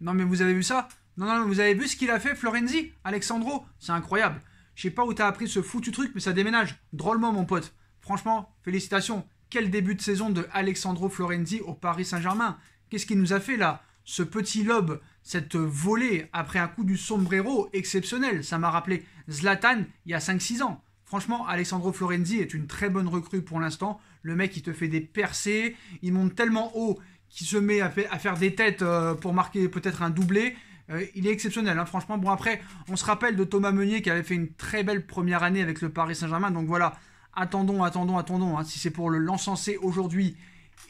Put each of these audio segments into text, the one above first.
Non, mais vous avez vu ça Non, non, vous avez vu ce qu'il a fait, Florenzi Alexandro C'est incroyable. Je sais pas où t'as appris ce foutu truc, mais ça déménage. Drôlement, mon pote. Franchement, félicitations. Quel début de saison de Alexandro Florenzi au Paris Saint-Germain. Qu'est-ce qu'il nous a fait là Ce petit lobe, cette volée après un coup du sombrero exceptionnel. Ça m'a rappelé Zlatan il y a 5-6 ans. Franchement, Alessandro Florenzi est une très bonne recrue pour l'instant. Le mec, il te fait des percées, il monte tellement haut qui se met à, faire des têtes euh, pour marquer peut-être un doublé. Euh, il est exceptionnel, hein, franchement. Bon, après, on se rappelle de Thomas Meunier qui avait fait une très belle première année avec le Paris Saint-Germain. Donc voilà, attendons, attendons, attendons. Hein. Si c'est pour le lancencer aujourd'hui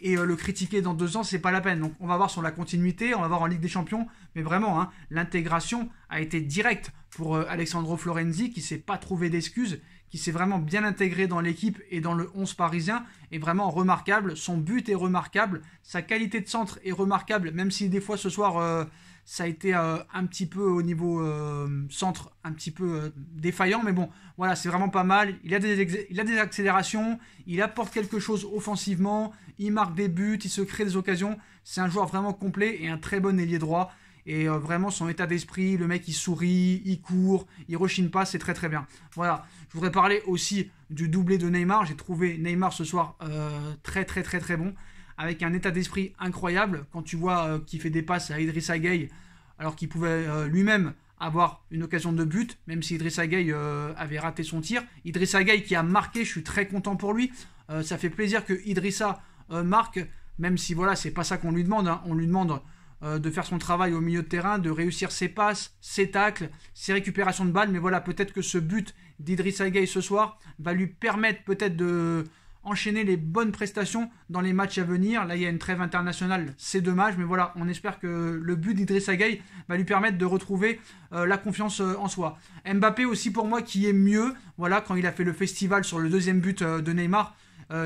et euh, le critiquer dans deux ans, c'est pas la peine. Donc on va voir sur la continuité, on va voir en Ligue des Champions. Mais vraiment, hein, l'intégration a été directe pour Alexandro Florenzi qui s'est pas trouvé d'excuses qui s'est vraiment bien intégré dans l'équipe et dans le 11 parisien, est vraiment remarquable. Son but est remarquable, sa qualité de centre est remarquable, même si des fois ce soir euh, ça a été euh, un petit peu au niveau euh, centre, un petit peu défaillant, mais bon, voilà, c'est vraiment pas mal. Il a, il a des accélérations, il apporte quelque chose offensivement, il marque des buts, il se crée des occasions. C'est un joueur vraiment complet et un très bon ailier droit. Et euh, vraiment, son état d'esprit, le mec, il sourit, il court, il rechine pas, c'est très très bien. Voilà. Je voudrais parler aussi du doublé de Neymar. J'ai trouvé Neymar ce soir euh, très très très très bon, avec un état d'esprit incroyable. Quand tu vois euh, qu'il fait des passes à Idrissa Gueye, alors qu'il pouvait lui-même avoir une occasion de but, même si Idrissa Gueye avait raté son tir. Idrissa Gueye qui a marqué, je suis très content pour lui. ça fait plaisir que Idrissa marque, même si voilà, c'est pas ça qu'on lui demande. Hein. On lui demande euh, de faire son travail au milieu de terrain, de réussir ses passes, ses tacles, ses récupérations de balles. Mais voilà, peut-être que ce but d'Idriss Agey ce soir va lui permettre peut-être de enchaîner les bonnes prestations dans les matchs à venir. Là, il y a une trêve internationale, c'est dommage, mais voilà, on espère que le but d'Idriss Agey va lui permettre de retrouver euh, la confiance euh, en soi. Mbappé aussi pour moi qui est mieux, voilà, quand il a fait le festival sur le deuxième but de Neymar,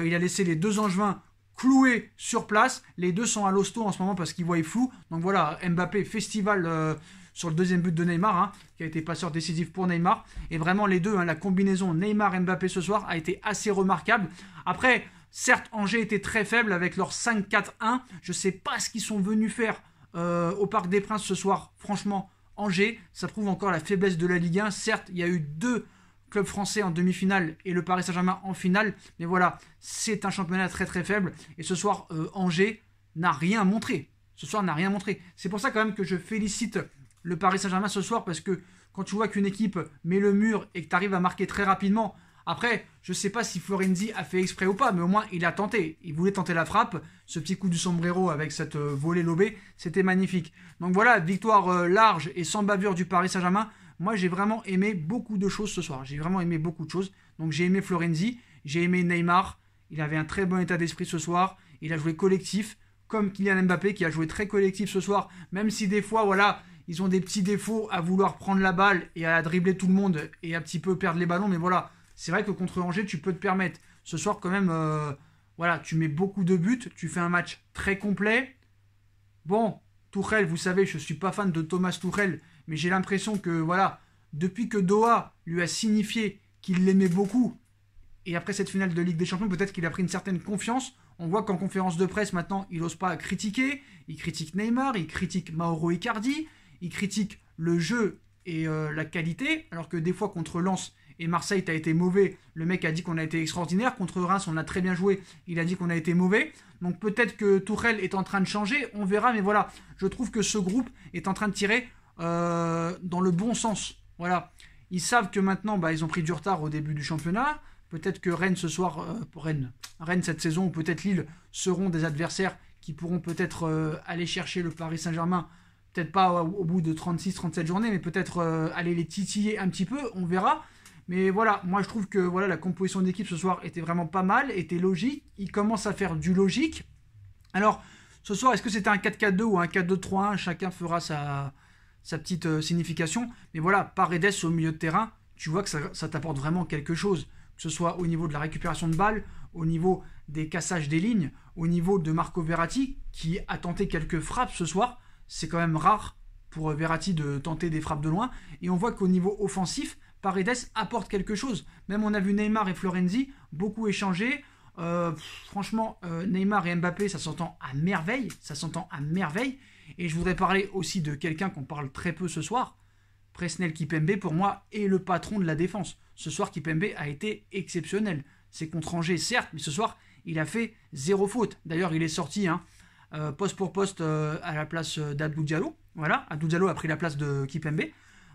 il a laissé les deux Angevins cloué sur place. Les deux sont à l'hosto en ce moment parce qu'ils voient flou. Donc voilà, Mbappé, festival euh, sur le deuxième but de Neymar, hein, qui a été passeur décisif pour Neymar. Et vraiment, les deux, hein, la combinaison Neymar-Mbappé ce soir a été assez remarquable. Après, certes, Angers était très faible avec leur 5-4-1. Je ne sais pas ce qu'ils sont venus faire euh, au Parc des Princes ce soir, franchement. Angers, ça prouve encore la faiblesse de la Ligue 1. Certes, il y a eu deux club français en demi-finale et le Paris Saint-Germain en finale. Mais voilà, c'est un championnat très très faible. Et ce soir, euh, Angers n'a rien montré. Ce soir n'a rien montré. C'est pour ça quand même que je félicite le Paris Saint-Germain ce soir parce que quand tu vois qu'une équipe met le mur et que tu arrives à marquer très rapidement, après, je ne sais pas si Florenzi a fait exprès ou pas, mais au moins il a tenté. Il voulait tenter la frappe. Ce petit coup du sombrero avec cette euh, volée lobée, c'était magnifique. Donc voilà, victoire euh, large et sans bavure du Paris Saint-Germain. Moi, j'ai vraiment aimé beaucoup de choses ce soir. J'ai vraiment aimé beaucoup de choses. Donc, j'ai aimé Florenzi, j'ai aimé Neymar. Il avait un très bon état d'esprit ce soir. Il a joué collectif, comme Kylian Mbappé qui a joué très collectif ce soir. Même si des fois, voilà, ils ont des petits défauts à vouloir prendre la balle et à dribbler tout le monde et un petit peu perdre les ballons. Mais voilà, c'est vrai que contre Angers, tu peux te permettre. Ce soir, quand même, euh, voilà, tu mets beaucoup de buts. Tu fais un match très complet. Bon, Tourelle, vous savez, je ne suis pas fan de Thomas Tourelle, mais j'ai l'impression que, voilà, depuis que Doha lui a signifié qu'il l'aimait beaucoup, et après cette finale de Ligue des Champions, peut-être qu'il a pris une certaine confiance. On voit qu'en conférence de presse, maintenant, il n'ose pas critiquer. Il critique Neymar, il critique Mauro Icardi, il critique le jeu et euh, la qualité, alors que des fois, contre Lens et Marseille, as été mauvais. Le mec a dit qu'on a été extraordinaire. Contre Reims, on a très bien joué. Il a dit qu'on a été mauvais. Donc peut-être que Tourelle est en train de changer. On verra. Mais voilà, je trouve que ce groupe est en train de tirer euh, dans le bon sens. Voilà. Ils savent que maintenant, bah, ils ont pris du retard au début du championnat. Peut-être que Rennes ce soir, euh, Rennes, Rennes cette saison, ou peut-être Lille seront des adversaires qui pourront peut-être euh, aller chercher le Paris Saint-Germain. Peut-être pas au, bout de 36-37 journées, mais peut-être aller les titiller un petit peu, on verra. Mais voilà, moi je trouve que voilà la composition d'équipe ce soir était vraiment pas mal, était logique. Ils commencent à faire du logique. Alors, ce soir, est-ce que c'était un 4-4-2 ou un 4-2-3-1 Chacun fera sa, sa petite euh, signification. Mais voilà, Paredes au milieu de terrain, tu vois que ça, t'apporte vraiment quelque chose. Que ce soit au niveau de la récupération de balles, au niveau des cassages des lignes, au niveau de Marco Verratti, qui a tenté quelques frappes ce soir. C'est quand même rare pour euh, Verratti de tenter des frappes de loin. Et on voit qu'au niveau offensif, Paredes apporte quelque chose. Même on a vu Neymar et Florenzi beaucoup échanger. Euh, franchement, Neymar et Mbappé, ça s'entend à merveille. Ça s'entend à merveille. Et je voudrais parler aussi de quelqu'un qu'on parle très peu ce soir. Presnel Kipembe, pour moi, est le patron de la défense. Ce soir, Kipembe a été exceptionnel. C'est contre Angers, certes, mais ce soir, il a fait zéro faute. D'ailleurs, il est sorti hein, euh, poste pour poste euh, à la place euh, d'Abdou Diallo. Voilà, Abdou Diallo a pris la place de Kipembe.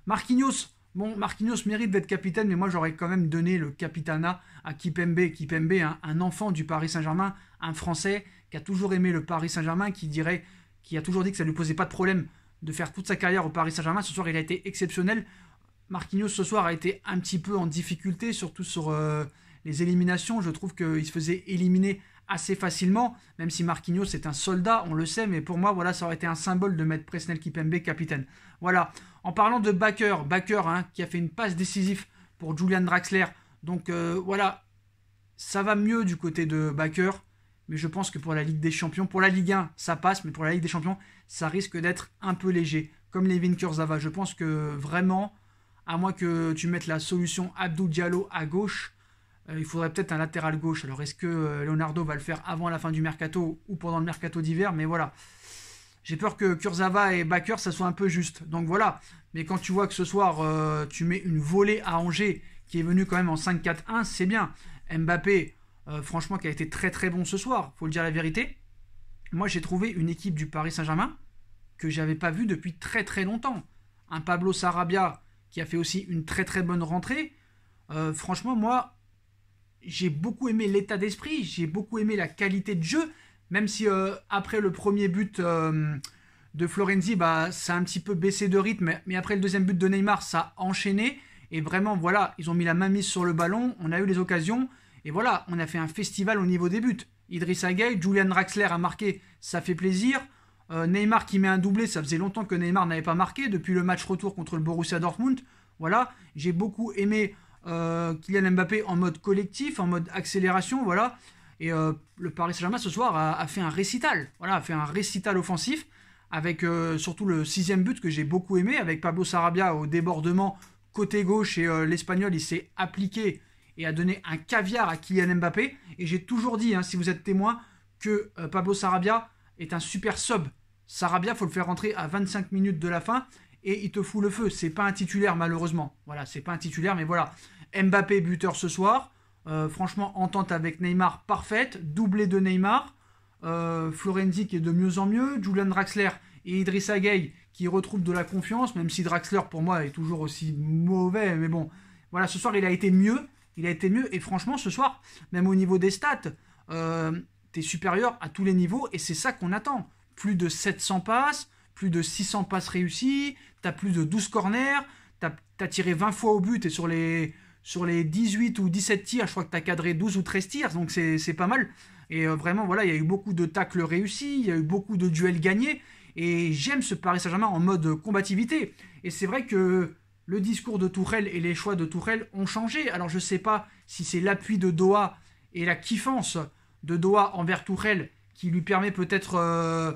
Marquinhos, bon, Marquinhos mérite d'être capitaine, mais moi, j'aurais quand même donné le capitana à Kipembe. Kipembe, hein, un enfant du Paris Saint-Germain, un Français qui a toujours aimé le Paris Saint-Germain, qui dirait qui a toujours dit que ça ne lui posait pas de problème de faire toute sa carrière au Paris Saint-Germain. Ce soir, il a été exceptionnel. Marquinhos, ce soir, a été un petit peu en difficulté, surtout sur euh, les éliminations. Je trouve qu'il se faisait éliminer assez facilement, même si Marquinhos est un soldat, on le sait, mais pour moi, voilà, ça aurait été un symbole de mettre Presnel Kipembe capitaine. Voilà. En parlant de Backer, Backer, hein, qui a fait une passe décisive pour Julian Draxler. Donc euh, voilà, ça va mieux du côté de Backer mais je pense que pour la Ligue des Champions, pour la Ligue 1, ça passe, mais pour la Ligue des Champions, ça risque d'être un peu léger, comme Levin Kurzava. Je pense que vraiment, à moins que tu mettes la solution Abdou Diallo à gauche, euh, il faudrait peut-être un latéral gauche. Alors est-ce que euh, Leonardo va le faire avant la fin du mercato ou pendant le mercato d'hiver Mais voilà. J'ai peur que Kurzava et Bakker, ça soit un peu juste. Donc voilà. Mais quand tu vois que ce soir, euh, tu mets une volée à Angers, qui est venue quand même en 5-4-1, c'est bien. Mbappé, euh, franchement, qui a été très très bon ce soir, faut le dire la vérité. Moi, j'ai trouvé une équipe du Paris Saint-Germain que j'avais pas vu depuis très très longtemps. Un Pablo Sarabia qui a fait aussi une très très bonne rentrée. Euh, franchement, moi, j'ai beaucoup aimé l'état d'esprit, j'ai beaucoup aimé la qualité de jeu, même si euh, après le premier but de Florenzi, bah, ça a un petit peu baissé de rythme, mais après le deuxième but de Neymar, ça a enchaîné. Et vraiment, voilà, ils ont mis la main mise sur le ballon, on a eu les occasions. Et voilà, on a fait un festival au niveau des buts. Idrissa Gueye, Julian Raxler a marqué, ça fait plaisir. Euh, Neymar qui met un doublé, ça faisait longtemps que Neymar n'avait pas marqué depuis le match retour contre le Borussia Dortmund. Voilà, j'ai beaucoup aimé euh, Kylian Mbappé en mode collectif, en mode accélération, voilà. Et euh, le Paris Saint-Germain ce soir a, a, fait un récital, voilà, a fait un récital offensif avec surtout le sixième but que j'ai beaucoup aimé avec Pablo Sarabia au débordement côté gauche et l'Espagnol il s'est appliqué et a donné un caviar à Kylian Mbappé. Et j'ai toujours dit, hein, si vous êtes témoin, que euh, Pablo Sarabia est un super sub. Sarabia, faut le faire rentrer à 25 minutes de la fin et il te fout le feu. C'est pas un titulaire malheureusement. Voilà, c'est pas un titulaire, mais voilà. Mbappé buteur ce soir. Euh, franchement, entente avec Neymar parfaite, doublé de Neymar. Euh, Florenzi qui est de mieux en mieux, Julian Draxler et Idrissa Gueye qui retrouvent de la confiance, même si Draxler pour moi est toujours aussi mauvais, mais bon, voilà, ce soir il a été mieux il a été mieux. Et franchement, ce soir, même au niveau des stats, euh, t'es tu es supérieur à tous les niveaux et c'est ça qu'on attend. Plus de 700 passes, plus de 600 passes réussies, tu as plus de 12 corners, tu as, tiré 20 fois au but et sur les, sur les 18 ou 17 tirs, je crois que tu as cadré 12 ou 13 tirs, donc c'est pas mal. Et euh, vraiment, voilà, il y a eu beaucoup de tacles réussis, il y a eu beaucoup de duels gagnés et j'aime ce Paris Saint-Germain en mode combativité. Et c'est vrai que le discours de Tourelle et les choix de Tourelle ont changé. Alors je ne sais pas si c'est l'appui de Doha et la kiffance de Doha envers Tourelle qui lui permet peut-être euh,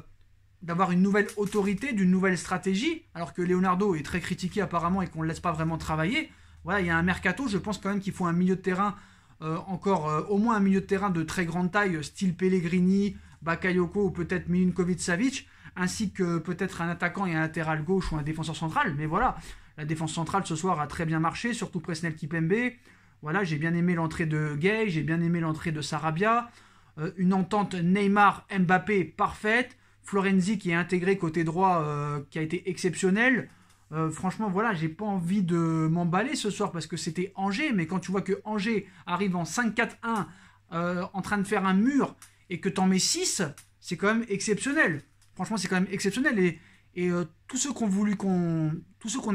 d'avoir une nouvelle autorité, d'une nouvelle stratégie, alors que Leonardo est très critiqué apparemment et qu'on ne le laisse pas vraiment travailler. Voilà, il y a un mercato, je pense quand même qu'il faut un milieu de terrain, euh, encore euh, au moins un milieu de terrain de très grande taille, style Pellegrini, Bakayoko ou peut-être Milinkovic-Savic, ainsi que peut-être un attaquant et un latéral gauche ou un défenseur central, mais voilà, la défense centrale ce soir a très bien marché, surtout Presnel Kipembe. Voilà, j'ai bien aimé l'entrée de Gay, j'ai bien aimé l'entrée de Sarabia. Euh, une entente Neymar-Mbappé parfaite. Florenzi qui est intégré côté droit, euh, qui a été exceptionnel. Euh, franchement, voilà, j'ai pas envie de m'emballer ce soir parce que c'était Angers, mais quand tu vois que Angers arrive en 5-4-1 en train de faire un mur et que t'en mets 6, c'est quand même exceptionnel. Franchement, c'est quand même exceptionnel. Et et euh, tous ceux qu'on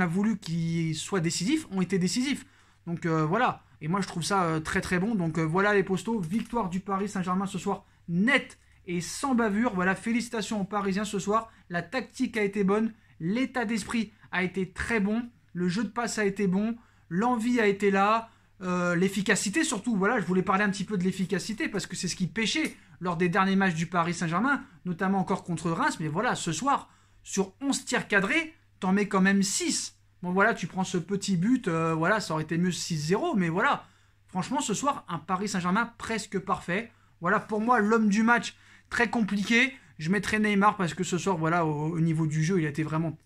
a voulu qu'ils soient décisifs ont été décisifs. Donc euh, voilà. Et moi je trouve ça euh, très très bon. Donc voilà les postaux. victoire du Paris Saint-Germain ce soir nette et sans bavure. Voilà, félicitations aux Parisiens ce soir. La tactique a été bonne, l'état d'esprit a été très bon, le jeu de passe a été bon, l'envie a été là. l'efficacité surtout. Voilà, je voulais parler un petit peu de l'efficacité parce que c'est ce qui pêchait lors des derniers matchs du Paris Saint-Germain, notamment encore contre Reims. Mais voilà, ce soir, sur 11 tiers cadrés, t'en mets quand même 6. Bon voilà, tu prends ce petit but, euh, voilà, ça aurait été mieux 6-0, mais voilà. Franchement, ce soir, un Paris Saint-Germain presque parfait. Voilà, pour moi, l'homme du match, très compliqué. Je mettrai Neymar parce que ce soir, voilà, au, niveau du jeu, il a été vraiment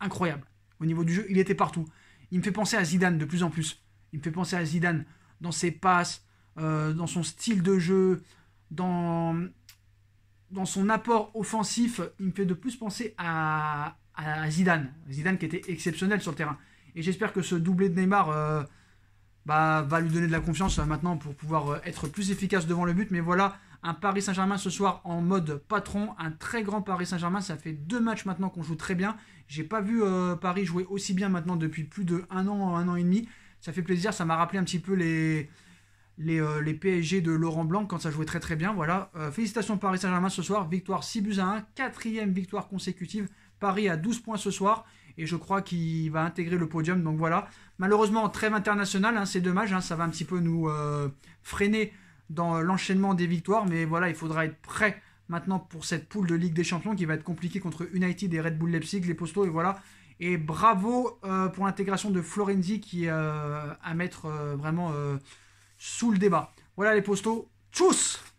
incroyable. Au niveau du jeu, il était partout. Il me fait penser à Zidane de plus en plus. Il me fait penser à Zidane dans ses passes, euh, dans son style de jeu, dans, dans son apport offensif, il me fait de plus penser à, Zidane. Zidane qui était exceptionnel sur le terrain. Et j'espère que ce doublé de Neymar euh, bah, va lui donner de la confiance euh, maintenant pour pouvoir euh, être plus efficace devant le but. Mais voilà, un Paris Saint-Germain ce soir en mode patron, un très grand Paris Saint-Germain. Ça fait deux matchs maintenant qu'on joue très bien. J'ai pas vu Paris jouer aussi bien maintenant depuis plus de un an, un an et demi. Ça fait plaisir, ça m'a rappelé un petit peu les, les, euh, PSG de Laurent Blanc quand ça jouait très très bien. Voilà. Euh, félicitations Paris Saint-Germain ce soir. Victoire 6 buts à 1. Quatrième victoire consécutive. Paris à 12 points ce soir. Et je crois qu'il va intégrer le podium. Donc voilà. Malheureusement, trêve internationale. Hein, c'est dommage. Hein. ça va un petit peu nous euh, freiner dans l'enchaînement des victoires. Mais voilà, il faudra être prêt maintenant pour cette poule de Ligue des Champions qui va être compliquée contre United et Red Bull Leipzig, les postaux. Et voilà. Et bravo pour l'intégration de Florenzi qui a à mettre vraiment sous le débat. Voilà les postos. Tchuss